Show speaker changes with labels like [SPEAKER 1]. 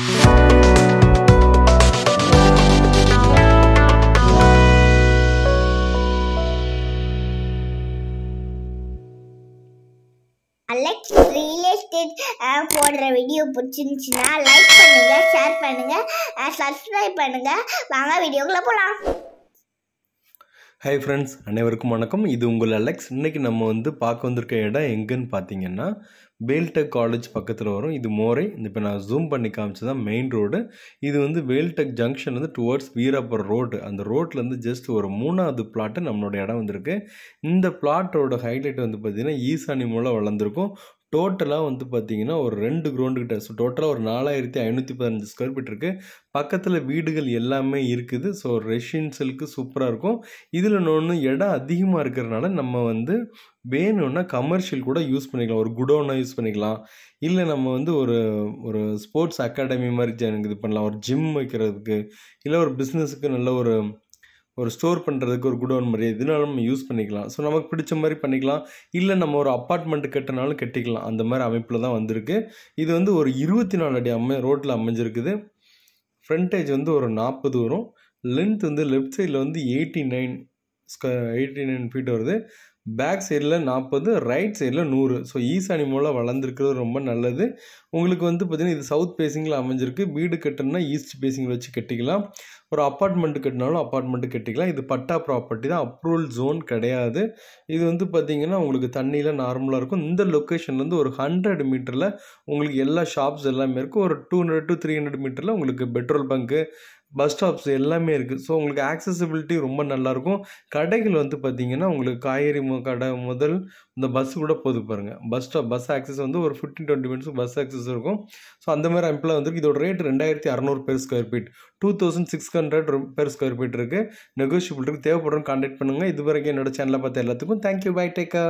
[SPEAKER 1] Alex real estate போடுற video பிடிச்சிருந்துச்சுன்னா like பண்ணுங்கள் ஷேர் பண்ணுங்கள் சப்ஸ்கிரைப் பண்ணுங்கள் வாங்க வீடியோக்குள்ளே போகலாம்
[SPEAKER 2] ஹை ஃப்ரெண்ட்ஸ் அனைவருக்கும் வணக்கம் இது உங்கள் அலெக்ஸ் இன்றைக்கி நம்ம வந்து பார்க்க வந்திருக்க இடம் எங்கேன்னு பார்த்தீங்கன்னா வேல்டெக் காலேஜ் பக்கத்தில் வரும் இது மோரை இப்போ நான் ஜூம் பண்ணி காமிச்சு தான் மெயின் ரோடு இது வந்து வேல்டெக் ஜங்ஷன் வந்து டுவர்ட்ஸ் வீராப்பர் ரோடு அந்த ரோட்லேருந்து ஜஸ்ட் ஒரு மூணாவது பிளாட்டு நம்மளோட இடம் வந்திருக்கு இந்த பிளாட்டோட ஹைலைட் வந்து பார்த்திங்கன்னா ஈசானி மூலம் வளர்ந்துருக்கும் டோட்டலாக வந்து பார்த்திங்கன்னா ஒரு ரெண்டு கிட்ட ஸோ டோட்டலாக ஒரு நாலாயிரத்தி ஐநூற்றி பதினஞ்சு ஸ்கொயர் ஃபீட் பக்கத்தில் வீடுகள் எல்லாமே இருக்குது ஸோ ரெசிடென்சியலுக்கு சூப்பராக இருக்கும் இதில் இன்னொன்று இடம் அதிகமாக இருக்கிறனால நம்ம வந்து வேணும்னா கமர்ஷியல் கூட யூஸ் பண்ணிக்கலாம் ஒரு குடோனாக யூஸ் பண்ணிக்கலாம் இல்லை நம்ம வந்து ஒரு ஒரு ஸ்போர்ட்ஸ் அகாடமி மாதிரி இது பண்ணலாம் ஒரு ஜிம் வைக்கிறதுக்கு இல்லை ஒரு பிஸ்னஸுக்கு நல்ல ஒரு ஒரு ஸ்டோர் பண்ணுறதுக்கு ஒரு குடோன் மாதிரி இதனால நம்ம யூஸ் பண்ணிக்கலாம் ஸோ நமக்கு பிடிச்ச மாதிரி பண்ணிக்கலாம் இல்லை நம்ம ஒரு அப்பார்ட்மெண்ட் கட்டினாலும் கட்டிக்கலாம் அந்த மாதிரி அமைப்பில் தான் வந்திருக்கு இது வந்து ஒரு இருபத்தி நாலு அடி அமை ரோட்டில் அமைஞ்சிருக்குது ஃப்ரண்டேஜ் வந்து ஒரு நாற்பது வரும் லென்த் வந்து லெஃப்ட் சைடில் வந்து eighty nine square eighty nine feet வருது பேக் சைடில் நாற்பது ரைட் சைடில் நூறு ஸோ ஈசானி மூலம் வளர்ந்துருக்கிறது ரொம்ப நல்லது உங்களுக்கு வந்து பார்த்திங்கன்னா இது சவுத் பேசிங்கில் அமைஞ்சிருக்கு வீடு கட்டணும்னா ஈஸ்ட் பேசிங்கில் வச்சு கட்டிக்கலாம் ஒரு அப்பார்ட்மெண்ட்டு கட்டினாலும் அப்பார்ட்மெண்ட்டு கட்டிக்கலாம் இது பட்டா ப்ராப்பர்ட்டி தான் அப்ரூவல் ஜோன் கிடையாது இது வந்து பார்த்திங்கன்னா உங்களுக்கு தண்ணியெலாம் நார்மலாக இருக்கும் இந்த லொக்கேஷன்லேருந்து ஒரு ஹண்ட்ரட் மீட்டரில் உங்களுக்கு எல்லா ஷாப்ஸ் எல்லாமே இருக்கும் ஒரு two hundred to three hundred மீட்டரில் உங்களுக்கு பெட்ரோல் பங்க்கு பஸ் ஸ்டாப்ஸ் எல்லாமே இருக்குது ஸோ உங்களுக்கு ஆக்சசிபிலிட்டி ரொம்ப நல்லாயிருக்கும் கடைகள் வந்து பார்த்திங்கன்னா உங்களுக்கு காய்கறி கடை முதல் இந்த பஸ் கூட போது பாருங்கள் பஸ் ஸ்டாப் பஸ் ஆக்சஸ் வந்து ஒரு fifteen twenty minutes bus access இருக்கும் ஸோ அந்த மாதிரி அமைப்பில் வந்துருக்கு இதோட ரேட் ரெண்டாயிரத்தி அறநூறு per square feet two thousand six hundred per square feet இருக்குது நெகோஷியபிள் இருக்குது தேவைப்படுறோம் கான்டாக்ட் பண்ணுங்கள் இது வரைக்கும் என்னோட சேனலை பார்த்த எல்லாத்துக்கும் தேங்க்யூ பை டேக்கா